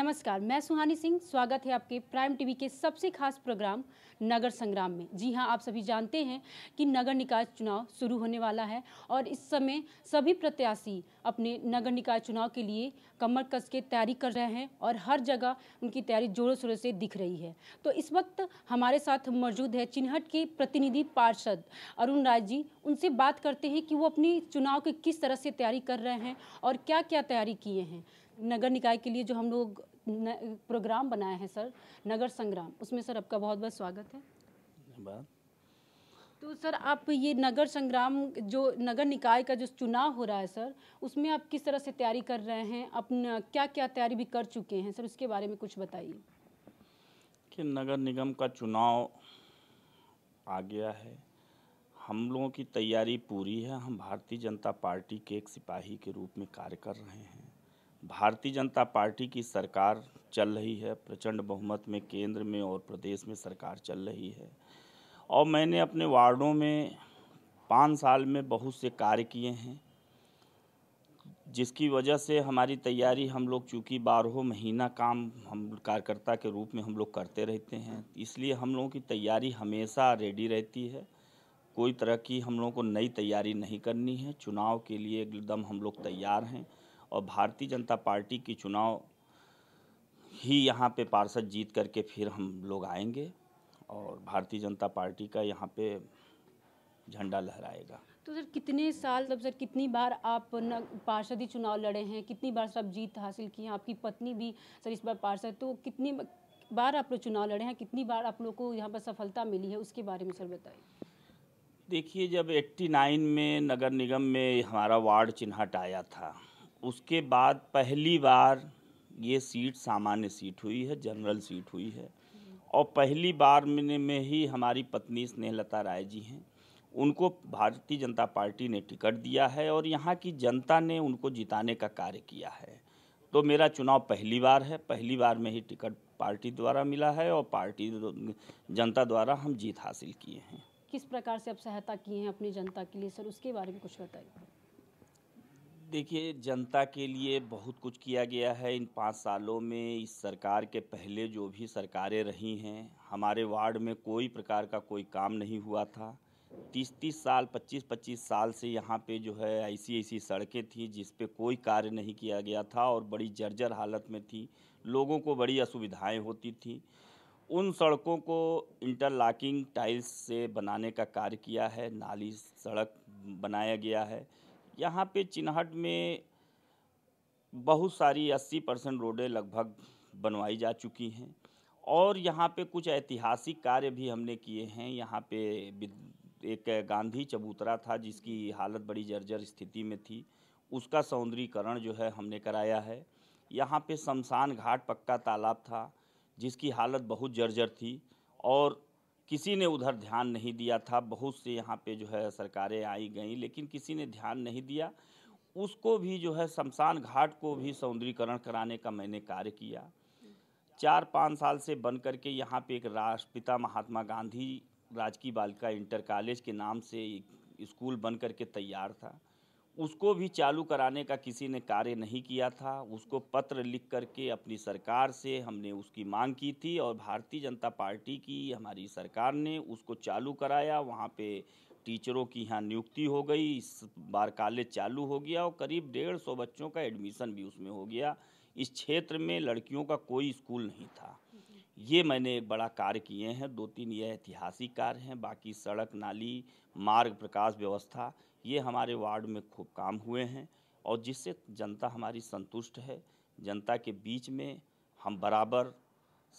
नमस्कार मैं सुहानी सिंह स्वागत है आपके प्राइम टीवी के सबसे खास प्रोग्राम नगर संग्राम में जी हां आप सभी जानते हैं कि नगर निकाय चुनाव शुरू होने वाला है और इस समय सभी प्रत्याशी अपने नगर निकाय चुनाव के लिए कमर कस के तैयारी कर रहे हैं और हर जगह उनकी तैयारी जोरों शोरों से दिख रही है तो इस वक्त हमारे साथ मौजूद है चिन्हट के प्रतिनिधि पार्षद अरुण राज जी उनसे बात करते हैं कि वो अपनी चुनाव की किस तरह से तैयारी कर रहे हैं और क्या क्या तैयारी किए हैं नगर निकाय के लिए जो हम लोग प्रोग्राम बनाया है सर नगर संग्राम उसमें सर आपका बहुत बहुत स्वागत है तो सर आप ये नगर संग्राम जो नगर निकाय का जो चुनाव हो रहा है सर उसमें आप किस तरह से तैयारी कर रहे हैं अपना क्या क्या तैयारी भी कर चुके हैं सर उसके बारे में कुछ बताइए कि नगर निगम का चुनाव आ गया है हम लोगों की तैयारी पूरी है हम भारतीय जनता पार्टी के एक सिपाही के रूप में कार्य कर रहे हैं भारतीय जनता पार्टी की सरकार चल रही है प्रचंड बहुमत में केंद्र में और प्रदेश में सरकार चल रही है और मैंने अपने वार्डों में पाँच साल में बहुत से कार्य किए हैं जिसकी वजह से हमारी तैयारी हम लोग चूँकि बारहों महीना काम हम कार्यकर्ता के रूप में हम लोग करते रहते हैं इसलिए हम लोगों की तैयारी हमेशा रेडी रहती है कोई तरह की हम लोगों को नई तैयारी नहीं करनी है चुनाव के लिए एकदम हम लोग तैयार हैं और भारतीय जनता पार्टी की चुनाव ही यहाँ पे पार्षद जीत करके फिर हम लोग आएंगे और भारतीय जनता पार्टी का यहाँ पे झंडा लहराएगा तो सर कितने साल तब सर कितनी बार आप पार्षद ही चुनाव लड़े हैं कितनी बार सर आप जीत हासिल की हैं आपकी पत्नी भी सर इस बार पार्षद तो कितनी बार आप लोग चुनाव लड़े हैं कितनी बार आप लोग को यहाँ पर सफलता मिली है उसके बारे में सर बताइए देखिए जब 89 में नगर निगम में हमारा वार्ड चिन्हट आया था उसके बाद पहली बार ये सीट सामान्य सीट हुई है जनरल सीट हुई है और पहली बार में, में ही हमारी पत्नी स्नेहलता राय जी हैं उनको भारतीय जनता पार्टी ने टिकट दिया है और यहाँ की जनता ने उनको जिताने का कार्य किया है तो मेरा चुनाव पहली बार है पहली बार में ही टिकट पार्टी द्वारा मिला है और पार्टी जनता द्वारा हम जीत हासिल किए हैं किस प्रकार से आप सहायता किए हैं अपनी जनता के लिए सर उसके बारे में कुछ बताइए देखिए जनता के लिए बहुत कुछ किया गया है इन पाँच सालों में इस सरकार के पहले जो भी सरकारें रही हैं हमारे वार्ड में कोई प्रकार का कोई काम नहीं हुआ था तीस तीस साल पच्चीस पच्चीस साल से यहाँ पे जो है ऐसी ऐसी सड़कें थी जिस पे कोई कार्य नहीं किया गया था और बड़ी जर्जर हालत में थी लोगों को बड़ी असुविधाएं होती थी उन सड़कों को इंटरलॉकिंग टाइल्स से बनाने का कार्य किया है नाली सड़क बनाया गया है यहाँ पे चिन्हट में बहुत सारी 80 परसेंट रोडें लगभग बनवाई जा चुकी हैं और यहाँ पे कुछ ऐतिहासिक कार्य भी हमने किए हैं यहाँ पे एक गांधी चबूतरा था जिसकी हालत बड़ी जर्जर स्थिति में थी उसका सौंदर्यीकरण जो है हमने कराया है यहाँ पे शमशान घाट पक्का तालाब था जिसकी हालत बहुत जर्जर थी और किसी ने उधर ध्यान नहीं दिया था बहुत से यहाँ पे जो है सरकारें आई गई लेकिन किसी ने ध्यान नहीं दिया उसको भी जो है शमशान घाट को भी सौंदर्यकरण कराने का मैंने कार्य किया चार पाँच साल से बन करके यहाँ पे एक राष्ट्रपिता महात्मा गांधी राजकीय बालिका इंटर कॉलेज के नाम से स्कूल बन करके तैयार था उसको भी चालू कराने का किसी ने कार्य नहीं किया था उसको पत्र लिख करके अपनी सरकार से हमने उसकी मांग की थी और भारतीय जनता पार्टी की हमारी सरकार ने उसको चालू कराया वहाँ पे टीचरों की यहाँ नियुक्ति हो गई इस बार कॉलेज चालू हो गया और करीब डेढ़ सौ बच्चों का एडमिशन भी उसमें हो गया इस क्षेत्र में लड़कियों का कोई स्कूल नहीं था ये मैंने एक बड़ा कार्य किए हैं दो तीन ये ऐतिहासिक कार्य हैं बाकी सड़क नाली मार्ग प्रकाश व्यवस्था ये हमारे वार्ड में खूब काम हुए हैं और जिससे जनता हमारी संतुष्ट है जनता के बीच में हम बराबर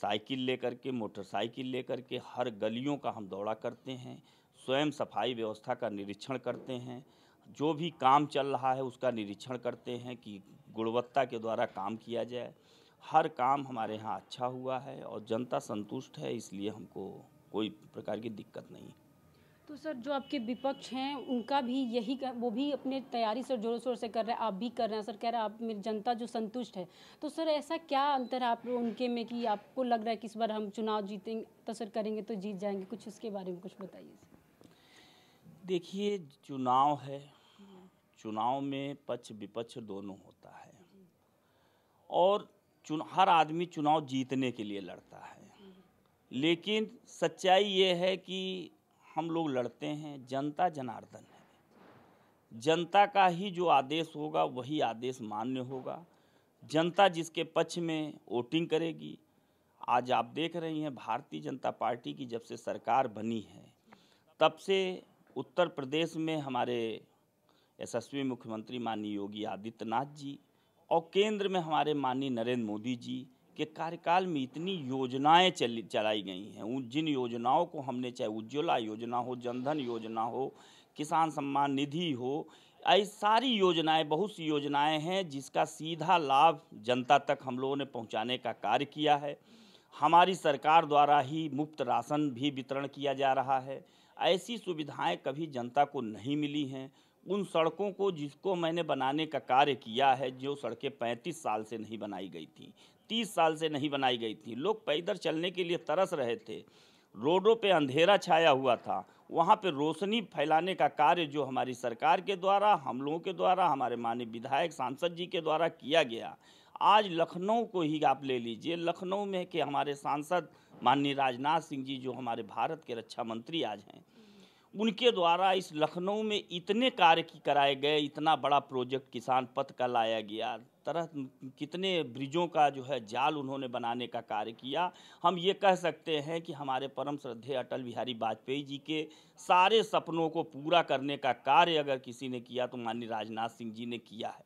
साइकिल लेकर के मोटरसाइकिल लेकर के हर गलियों का हम दौड़ा करते हैं स्वयं सफाई व्यवस्था का निरीक्षण करते हैं जो भी काम चल रहा है उसका निरीक्षण करते हैं कि गुणवत्ता के द्वारा काम किया जाए हर काम हमारे यहाँ अच्छा हुआ है और जनता संतुष्ट है इसलिए हमको कोई प्रकार की दिक्कत नहीं तो सर जो आपके विपक्ष हैं उनका भी यही कर, वो भी अपने तैयारी सर जोरों शोर से कर रहे हैं आप भी कर रहे हैं सर कह रहे हैं आप मेरी जनता जो संतुष्ट है तो सर ऐसा क्या अंतर है आप उनके में कि आपको लग रहा है कि इस बार हम चुनाव जीतेंगे तो सर करेंगे तो जीत जाएंगे कुछ इसके बारे में कुछ बताइए देखिए चुनाव है चुनाव में पक्ष विपक्ष दोनों होता है और चुन हर आदमी चुनाव जीतने के लिए लड़ता है लेकिन सच्चाई ये है कि हम लोग लड़ते हैं जनता जनार्दन है जनता का ही जो आदेश होगा वही आदेश मान्य होगा जनता जिसके पक्ष में वोटिंग करेगी आज आप देख रही हैं भारतीय जनता पार्टी की जब से सरकार बनी है तब से उत्तर प्रदेश में हमारे यशस्वी मुख्यमंत्री माननीय योगी आदित्यनाथ जी और केंद्र में हमारे माननीय नरेंद्र मोदी जी के कार्यकाल में इतनी योजनाएं चल चलाई गई हैं उन जिन योजनाओं को हमने चाहे उज्ज्वला योजना हो जनधन योजना हो किसान सम्मान निधि हो ऐसी सारी योजनाएं बहुत सी योजनाएं हैं जिसका सीधा लाभ जनता तक हम लोगों ने पहुंचाने का कार्य किया है हमारी सरकार द्वारा ही मुफ्त राशन भी वितरण किया जा रहा है ऐसी सुविधाएं कभी जनता को नहीं मिली हैं उन सड़कों को जिसको मैंने बनाने का कार्य किया है जो सड़कें 35 साल से नहीं बनाई गई थी तीस साल से नहीं बनाई गई थी लोग पैदल चलने के लिए तरस रहे थे रोडों पे अंधेरा छाया हुआ था वहाँ पे रोशनी फैलाने का कार्य जो हमारी सरकार के द्वारा हम लोगों के द्वारा हमारे माननीय विधायक सांसद जी के द्वारा किया गया आज लखनऊ को ही आप ले लीजिए लखनऊ में के हमारे सांसद माननीय राजनाथ सिंह जी जो हमारे भारत के रक्षा मंत्री आज हैं उनके द्वारा इस लखनऊ में इतने कार्य की कराए गए इतना बड़ा प्रोजेक्ट किसान पथ का लाया गया तरह कितने ब्रिजों का जो है जाल उन्होंने बनाने का कार्य किया हम ये कह सकते हैं कि हमारे परम श्रद्धे अटल बिहारी वाजपेयी जी के सारे सपनों को पूरा करने का कार्य अगर किसी ने किया तो माननीय राजनाथ सिंह जी ने किया है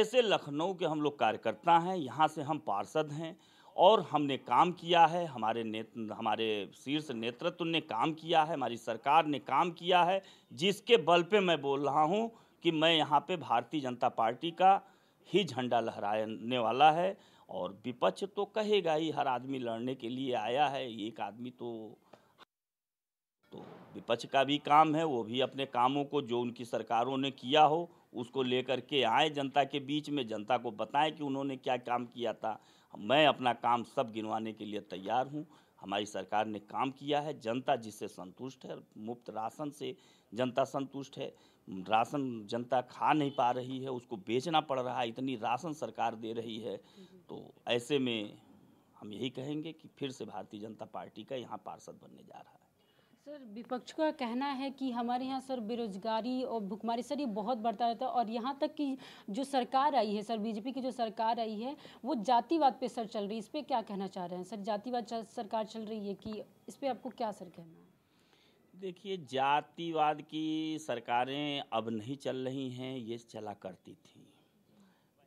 ऐसे लखनऊ के हम लोग कार्यकर्ता हैं यहाँ से हम पार्षद हैं और हमने काम किया है हमारे नेत हमारे शीर्ष नेतृत्व ने काम किया है हमारी सरकार ने काम किया है जिसके बल पे मैं बोल रहा हूँ कि मैं यहाँ पे भारतीय जनता पार्टी का ही झंडा लहराने वाला है और विपक्ष तो कहेगा ही हर आदमी लड़ने के लिए आया है एक आदमी तो तो विपक्ष का भी काम है वो भी अपने कामों को जो उनकी सरकारों ने किया हो उसको लेकर के आए जनता के बीच में जनता को बताएं कि उन्होंने क्या काम किया था मैं अपना काम सब गिनवाने के लिए तैयार हूँ हमारी सरकार ने काम किया है जनता जिससे संतुष्ट है मुफ्त राशन से जनता संतुष्ट है राशन जनता खा नहीं पा रही है उसको बेचना पड़ रहा है इतनी राशन सरकार दे रही है तो ऐसे में हम यही कहेंगे कि फिर से भारतीय जनता पार्टी का यहाँ पार्षद बनने जा रहा है सर विपक्ष का कहना है कि हमारे यहाँ सर बेरोजगारी और भुखमारी सर ये बहुत बढ़ता रहता है और यहाँ तक कि जो सरकार आई है सर बीजेपी की जो सरकार आई है वो जातिवाद पे सर चल रही है इस पर क्या कहना चाह रहे हैं सर जातिवाद सरकार चल रही है कि इस पर आपको क्या सर कहना है देखिए जातिवाद की सरकारें अब नहीं चल रही हैं ये चला करती थी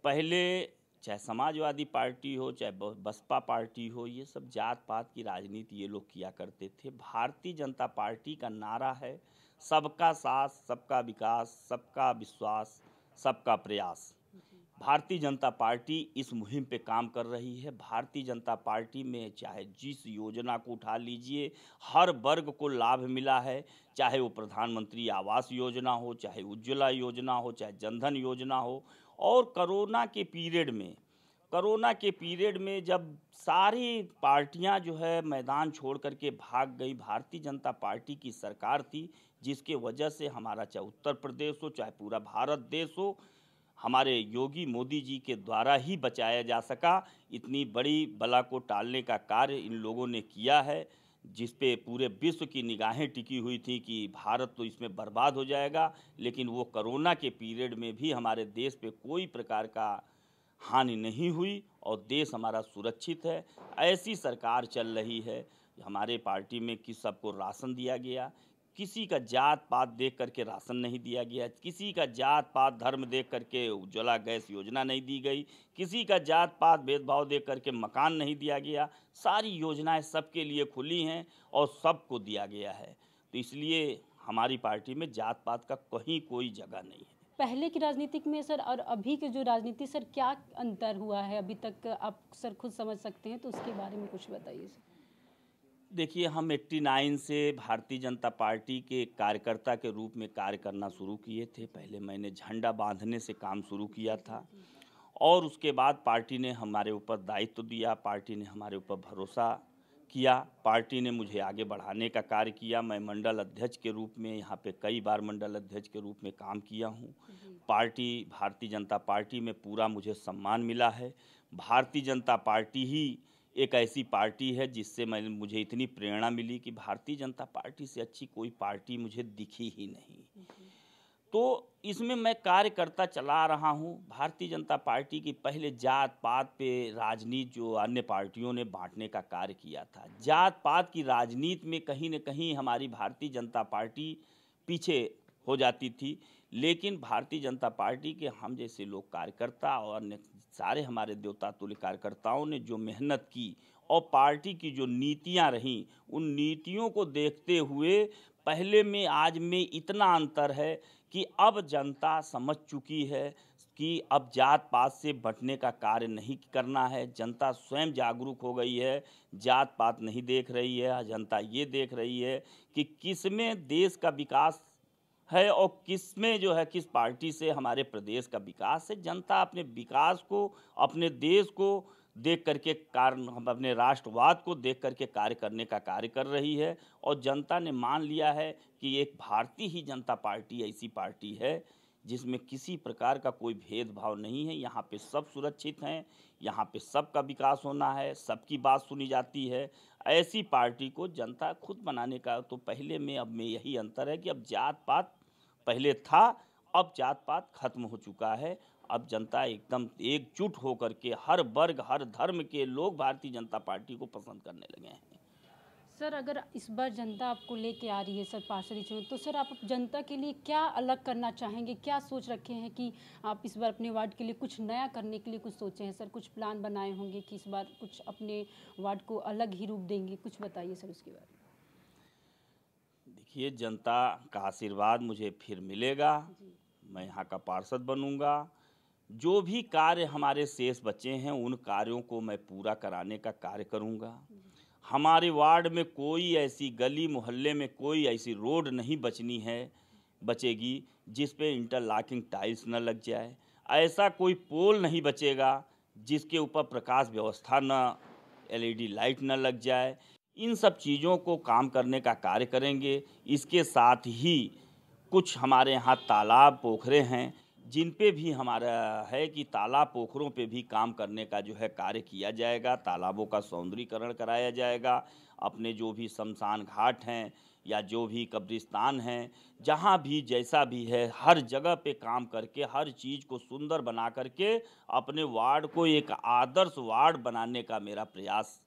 पहले चाहे समाजवादी पार्टी हो चाहे बसपा पार्टी हो ये सब जात पात की राजनीति ये लोग किया करते थे भारतीय जनता पार्टी का नारा है सबका साथ सबका विकास सबका विश्वास सबका प्रयास भारतीय जनता पार्टी इस मुहिम पे काम कर रही है भारतीय जनता पार्टी में चाहे जिस योजना को उठा लीजिए हर वर्ग को लाभ मिला है चाहे वो प्रधानमंत्री आवास योजना हो चाहे उज्ज्वला योजना हो चाहे जनधन योजना हो और कोरोना के पीरियड में कोरोना के पीरियड में जब सारी पार्टियां जो है मैदान छोड़ कर के भाग गई भारतीय जनता पार्टी की सरकार थी जिसके वजह से हमारा चाहे उत्तर प्रदेश हो चाहे पूरा भारत देश हो हमारे योगी मोदी जी के द्वारा ही बचाया जा सका इतनी बड़ी बला को टालने का कार्य इन लोगों ने किया है जिस पे पूरे विश्व की निगाहें टिकी हुई थी कि भारत तो इसमें बर्बाद हो जाएगा लेकिन वो कोरोना के पीरियड में भी हमारे देश पे कोई प्रकार का हानि नहीं हुई और देश हमारा सुरक्षित है ऐसी सरकार चल रही है हमारे पार्टी में किस सबको राशन दिया गया किसी का जात पात देख करके राशन नहीं दिया गया किसी का जात पात धर्म देख करके उज्ज्वला गैस योजना नहीं दी गई किसी का जात पात भेदभाव देख करके मकान नहीं दिया गया सारी योजनाएं सबके लिए खुली हैं और सबको दिया गया है तो इसलिए हमारी पार्टी में जात पात का कहीं कोई जगह नहीं है पहले की राजनीतिक में सर और अभी के जो राजनीति सर क्या अंतर हुआ है अभी तक आप सर खुद समझ सकते हैं तो उसके बारे में कुछ बताइए सर देखिए हम 89 से भारतीय जनता पार्टी के कार्यकर्ता के रूप में कार्य करना शुरू किए थे पहले मैंने झंडा बांधने से काम शुरू किया था और उसके बाद पार्टी ने हमारे ऊपर दायित्व दिया पार्टी ने हमारे ऊपर भरोसा किया पार्टी ने मुझे आगे बढ़ाने का कार्य किया मैं मंडल अध्यक्ष के रूप में यहाँ पे कई बार मंडल अध्यक्ष के रूप में काम किया हूँ पार्टी भारतीय जनता पार्टी में पूरा मुझे सम्मान मिला है भारतीय जनता पार्टी ही एक ऐसी पार्टी है जिससे मैं मुझे इतनी प्रेरणा मिली कि भारतीय जनता पार्टी से अच्छी कोई पार्टी मुझे दिखी ही नहीं तो इसमें मैं कार्यकर्ता चला रहा हूँ भारतीय जनता पार्टी की पहले जात पात पे राजनीति जो अन्य पार्टियों ने बांटने का कार्य किया था जात पात की राजनीति में कहीं न कहीं हमारी भारतीय जनता पार्टी पीछे हो जाती थी लेकिन भारतीय जनता पार्टी के हम जैसे लोग कार्यकर्ता और अन्य सारे हमारे देवता तुल्य कार्यकर्ताओं ने जो मेहनत की और पार्टी की जो नीतियां रहीं उन नीतियों को देखते हुए पहले में आज में इतना अंतर है कि अब जनता समझ चुकी है कि अब जात पात से बटने का कार्य नहीं करना है जनता स्वयं जागरूक हो गई है जात पात नहीं देख रही है जनता ये देख रही है कि किस में देश का विकास है और किस में जो है किस पार्टी से हमारे प्रदेश का विकास है जनता अपने विकास को अपने देश को देख करके कार हम अपने राष्ट्रवाद को देख करके कार्य करने का कार्य कर रही है और जनता ने मान लिया है कि एक भारतीय ही जनता पार्टी ऐसी पार्टी है जिसमें किसी प्रकार का कोई भेदभाव नहीं है यहाँ पे सब सुरक्षित हैं यहाँ पे सबका विकास होना है सबकी बात सुनी जाती है ऐसी पार्टी को जनता खुद बनाने का तो पहले में अब में यही अंतर है कि अब जात पात पहले था अब जात पात खत्म हो चुका है अब जनता एकदम एकजुट होकर के हर वर्ग हर धर्म के लोग भारतीय जनता पार्टी को पसंद करने लगे हैं सर अगर इस बार जनता आपको लेके आ रही है सर पार्षद चुनाव तो सर आप जनता के लिए क्या अलग करना चाहेंगे क्या सोच रखे हैं कि आप इस बार अपने वार्ड के लिए कुछ नया करने के लिए कुछ सोचे हैं सर कुछ प्लान बनाए होंगे कि इस बार कुछ अपने वार्ड को अलग ही रूप देंगे कुछ बताइए सर उसके बारे में देखिए जनता का आशीर्वाद मुझे फिर मिलेगा मैं यहाँ का पार्षद बनूंगा जो भी कार्य हमारे शेष बचे हैं उन कार्यों को मैं पूरा कराने का कार्य करूंगा हमारे वार्ड में कोई ऐसी गली मोहल्ले में कोई ऐसी रोड नहीं बचनी है बचेगी जिस पे इंटरलॉकिंग टाइल्स न लग जाए ऐसा कोई पोल नहीं बचेगा जिसके ऊपर प्रकाश व्यवस्था न एलईडी लाइट e न लग जाए इन सब चीज़ों को काम करने का कार्य करेंगे इसके साथ ही कुछ हमारे यहाँ तालाब पोखरे हैं जिन पे भी हमारा है कि तालाब पोखरों पे भी काम करने का जो है कार्य किया जाएगा तालाबों का सौंदर्यकरण कराया जाएगा अपने जो भी शमशान घाट हैं या जो भी कब्रिस्तान हैं जहाँ भी जैसा भी है हर जगह पे काम करके हर चीज़ को सुंदर बना करके अपने वार्ड को एक आदर्श वार्ड बनाने का मेरा प्रयास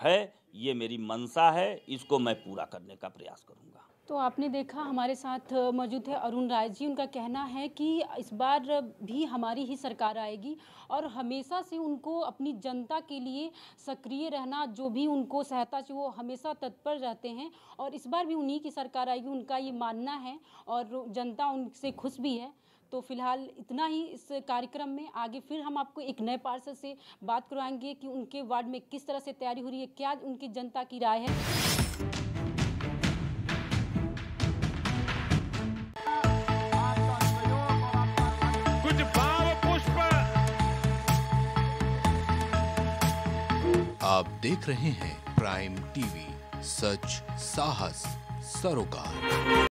है ये मेरी मनसा है इसको मैं पूरा करने का प्रयास करूँगा तो आपने देखा हमारे साथ मौजूद है अरुण राय जी उनका कहना है कि इस बार भी हमारी ही सरकार आएगी और हमेशा से उनको अपनी जनता के लिए सक्रिय रहना जो भी उनको सहायता चाहिए वो हमेशा तत्पर रहते हैं और इस बार भी उन्हीं की सरकार आएगी उनका ये मानना है और जनता उनसे खुश भी है तो फिलहाल इतना ही इस कार्यक्रम में आगे फिर हम आपको एक नए पार्षद से बात करवाएंगे कि उनके वार्ड में किस तरह से तैयारी हो रही है क्या उनकी जनता की राय है आप देख रहे हैं प्राइम टीवी सच साहस सरोकार